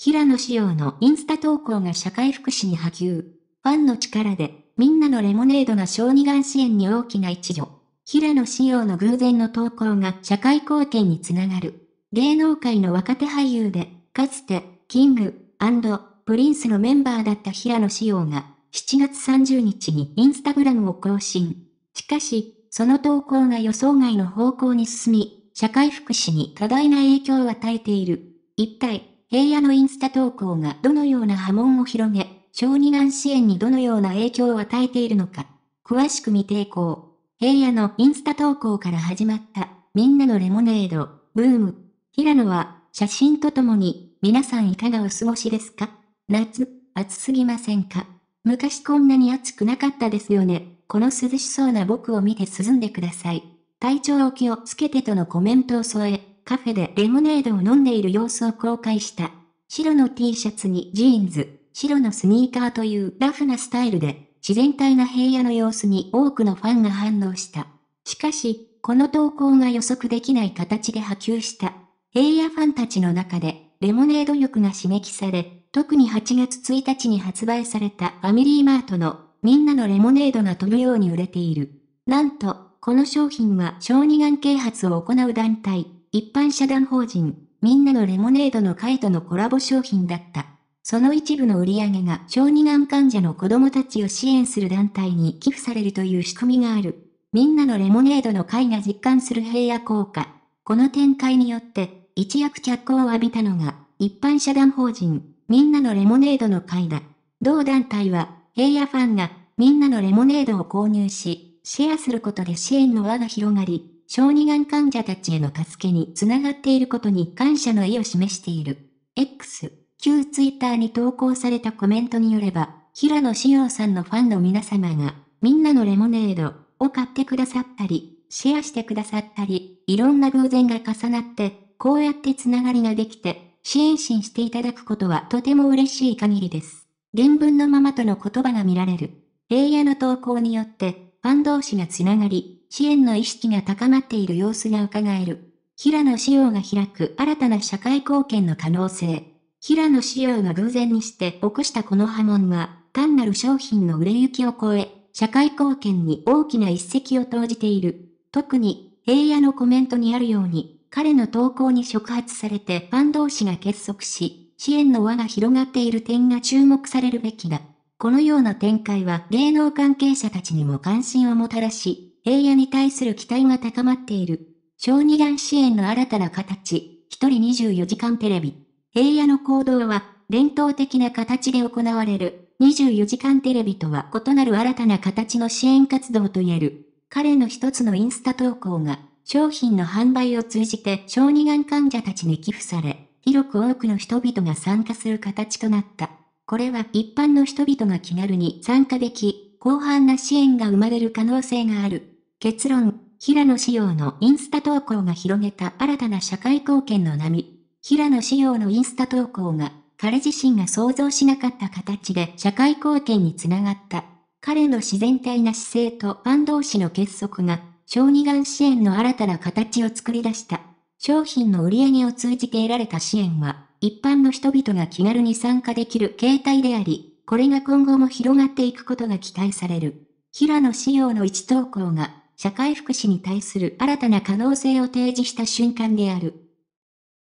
平野紫耀のインスタ投稿が社会福祉に波及。ファンの力で、みんなのレモネードが小児がん支援に大きな一助。平野紫耀の偶然の投稿が社会貢献につながる。芸能界の若手俳優で、かつて、キング、プリンスのメンバーだった平野紫耀が、7月30日にインスタグラムを更新。しかし、その投稿が予想外の方向に進み、社会福祉に多大な影響を与えている。一体、平野のインスタ投稿がどのような波紋を広げ、小児がん支援にどのような影響を与えているのか。詳しく見ていこう。平野のインスタ投稿から始まったみんなのレモネード、ブーム。平野は写真とともに皆さんいかがお過ごしですか夏、暑すぎませんか昔こんなに暑くなかったですよね。この涼しそうな僕を見て涼んでください。体調を気をつけてとのコメントを添え、カフェでレモネードを飲んでいる様子を公開した。白の T シャツにジーンズ、白のスニーカーというラフなスタイルで、自然体な平野の様子に多くのファンが反応した。しかし、この投稿が予測できない形で波及した。平野ファンたちの中で、レモネード欲が刺激され、特に8月1日に発売されたファミリーマートのみんなのレモネードが飛ぶように売れている。なんと、この商品は小児がん啓発を行う団体、一般社団法人、みんなのレモネードの会とのコラボ商品だった。その一部の売り上げが小児がん患者の子供たちを支援する団体に寄付されるという仕組みがある。みんなのレモネードの会が実感する平野効果。この展開によって、一躍脚光を浴びたのが、一般社団法人、みんなのレモネードの会だ。同団体は、平野ファンが、みんなのレモネードを購入し、シェアすることで支援の輪が広がり、小児がん患者たちへの助けにつながっていることに感謝の意を示している。X、旧ツイッターに投稿されたコメントによれば、平野紫耀さんのファンの皆様が、みんなのレモネードを買ってくださったり、シェアしてくださったり、いろんな偶然が重なって、こうやってつながりができて、支援心していただくことはとても嬉しい限りです。原文のままとの言葉が見られる。平野の投稿によって、ファン同士がつながり、支援の意識が高まっている様子が伺える。平野紫耀が開く新たな社会貢献の可能性。平野紫耀が偶然にして起こしたこの波紋は、単なる商品の売れ行きを超え、社会貢献に大きな一石を投じている。特に、平野のコメントにあるように、彼の投稿に触発されてファン同士が結束し、支援の輪が広がっている点が注目されるべきだ。このような展開は芸能関係者たちにも関心をもたらし、平野に対する期待が高まっている。小児がん支援の新たな形、一人24時間テレビ。平野の行動は、伝統的な形で行われる、24時間テレビとは異なる新たな形の支援活動と言える。彼の一つのインスタ投稿が、商品の販売を通じて小児がん患者たちに寄付され、広く多くの人々が参加する形となった。これは一般の人々が気軽に参加でき、広範な支援が生まれる可能性がある。結論、平野紫耀のインスタ投稿が広げた新たな社会貢献の波。平野紫耀のインスタ投稿が、彼自身が想像しなかった形で社会貢献につながった。彼の自然体な姿勢とファン同士の結束が、小児がん支援の新たな形を作り出した。商品の売り上げを通じて得られた支援は、一般の人々が気軽に参加できる形態であり、これが今後も広がっていくことが期待される。平野仕様の一投稿が社会福祉に対する新たな可能性を提示した瞬間である。